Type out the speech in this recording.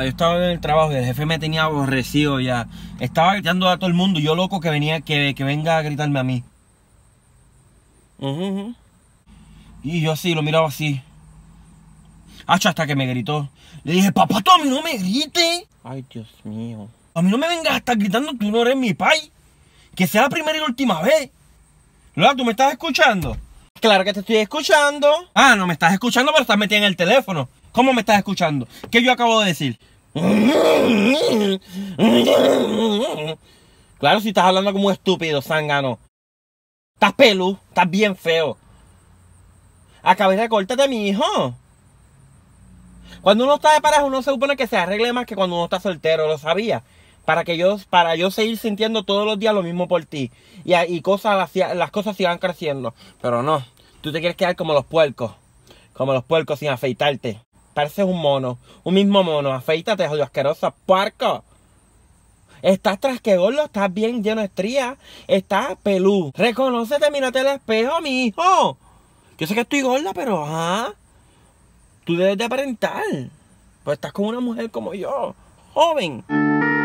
Ah, yo estaba en el trabajo y el jefe me tenía aborrecido ya. Estaba gritando a todo el mundo. Yo loco que venía, que, venga a gritarme a mí. Y yo así, lo miraba así. Hacho hasta que me gritó. Le dije, papá, tú a mí no me grites. Ay, Dios mío. A mí no me vengas a estar gritando, tú no eres mi pai. Que sea la primera y última vez. Lola, ¿tú me estás escuchando? Claro que te estoy escuchando. Ah, no me estás escuchando, pero estás metida en el teléfono. ¿Cómo me estás escuchando? ¿Qué yo acabo de decir? Claro, si estás hablando como un estúpido, zángano. Estás pelu, estás bien feo. Acabé de cortarte a mi hijo. Cuando uno está de pareja, uno se supone que se arregle más que cuando uno está soltero, lo sabía. Para que yo, para yo seguir sintiendo todos los días lo mismo por ti. Y, y cosas, las, las cosas sigan creciendo. Pero no, tú te quieres quedar como los puercos. Como los puercos sin afeitarte. Pareces un mono. Un mismo mono. Afeítate, jodido asqueroso, puerco. Estás tras que gorlo estás bien lleno de estrías, estás pelú. Reconócete, mírate el espejo, mi hijo. Yo sé que estoy gorda, pero ajá. Ah, tú debes de aparentar. Pues estás con una mujer como yo, joven.